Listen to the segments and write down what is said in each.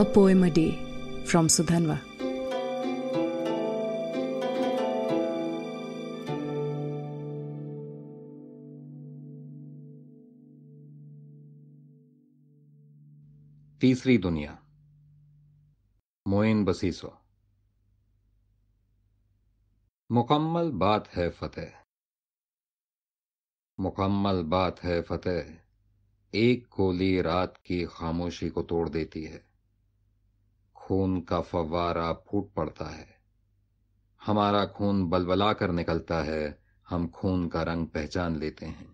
A Poem a Day from Sudhanva. तीसरी दुनिया मोइन बसीसो मुकम्मल बात है फतेह मुकम्मल बात है फतेह एक गोली रात की खामोशी को तोड़ देती है खून का फवारा फूट पड़ता है हमारा खून बलबला कर निकलता है हम खून का रंग पहचान लेते हैं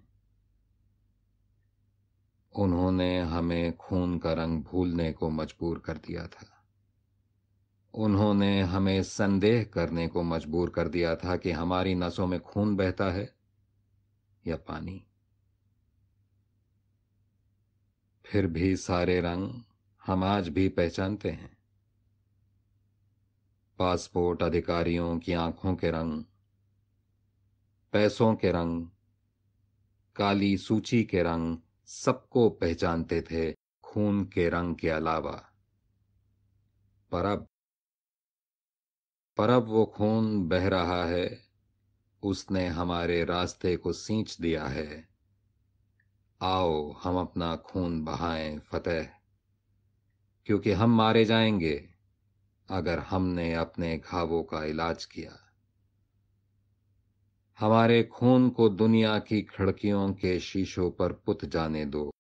उन्होंने हमें खून का रंग भूलने को मजबूर कर दिया था उन्होंने हमें संदेह करने को मजबूर कर दिया था कि हमारी नसों में खून बहता है या पानी फिर भी सारे रंग हम आज भी पहचानते हैं पासपोर्ट अधिकारियों की आंखों के रंग पैसों के रंग काली सूची के रंग सबको पहचानते थे खून के रंग के अलावा पर अब पर अब वो खून बह रहा है उसने हमारे रास्ते को सींच दिया है आओ हम अपना खून बहाएं फतेह क्योंकि हम मारे जाएंगे अगर हमने अपने घावों का इलाज किया हमारे खून को दुनिया की खिड़कियों के शीशों पर पुत जाने दो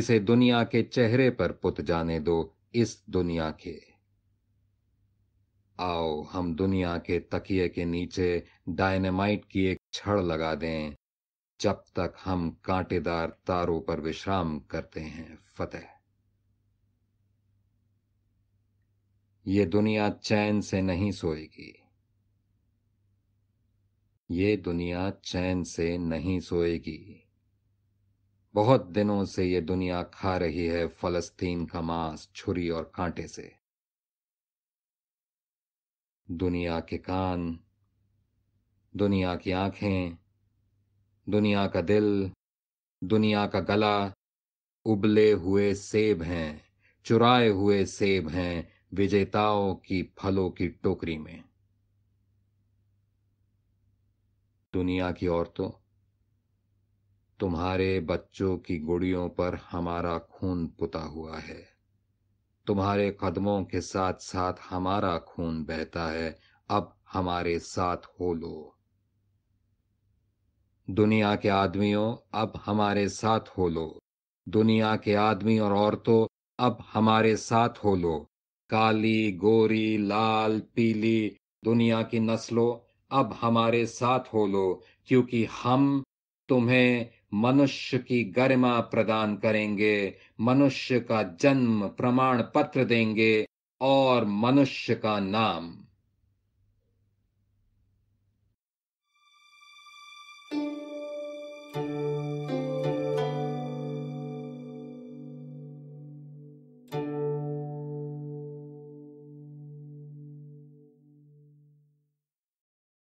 इसे दुनिया के चेहरे पर पुत जाने दो इस दुनिया के आओ हम दुनिया के तकिए के नीचे डायनेमाइट की एक छड़ लगा दें जब तक हम कांटेदार तारों पर विश्राम करते हैं फतेह ये दुनिया चैन से नहीं सोएगी ये दुनिया चैन से नहीं सोएगी बहुत दिनों से ये दुनिया खा रही है फलस्तीन का मांस छुरी और कांटे से दुनिया के कान दुनिया की आंखें दुनिया का दिल दुनिया का गला उबले हुए सेब हैं चुराए हुए सेब हैं विजेताओं की फलों की टोकरी में दुनिया की औरतों तुम्हारे बच्चों की गुड़ियों पर हमारा खून पुता हुआ है तुम्हारे कदमों के साथ साथ हमारा खून बहता है अब हमारे साथ हो लो दुनिया के आदमियों अब हमारे साथ हो लो दुनिया के आदमी और औरतों अब हमारे साथ हो लो काली गोरी लाल पीली दुनिया की नस्लों अब हमारे साथ हो लो क्योंकि हम तुम्हें मनुष्य की गरिमा प्रदान करेंगे मनुष्य का जन्म प्रमाण पत्र देंगे और मनुष्य का नाम